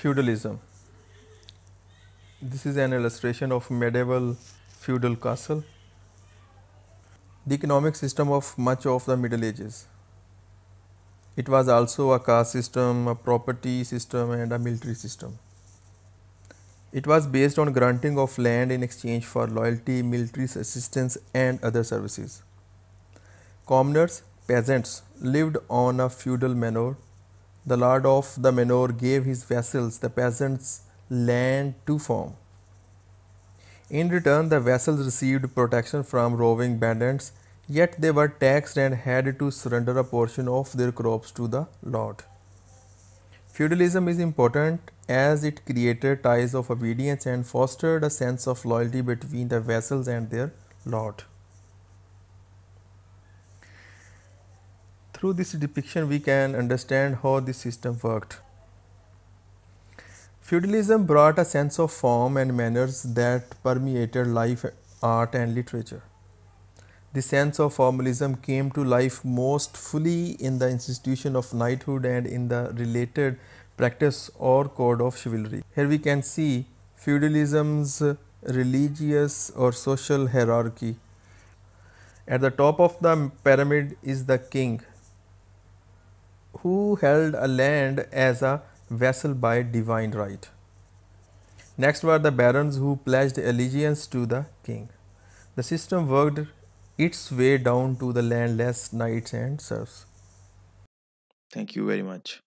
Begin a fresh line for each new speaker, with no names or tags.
feudalism. This is an illustration of medieval feudal castle. The economic system of much of the Middle Ages. It was also a caste system, a property system and a military system. It was based on granting of land in exchange for loyalty, military assistance and other services. Commoners, peasants lived on a feudal manor the lord of the manor gave his vassals, the peasants, land to farm. In return, the vassals received protection from roving bandits, yet they were taxed and had to surrender a portion of their crops to the lord. Feudalism is important as it created ties of obedience and fostered a sense of loyalty between the vassals and their lord. Through this depiction we can understand how the system worked. Feudalism brought a sense of form and manners that permeated life, art and literature. The sense of formalism came to life most fully in the institution of knighthood and in the related practice or code of chivalry. Here we can see feudalism's religious or social hierarchy. At the top of the pyramid is the king who held a land as a vassal by divine right. Next were the barons who pledged allegiance to the king. The system worked its way down to the landless knights and serfs. Thank you very much.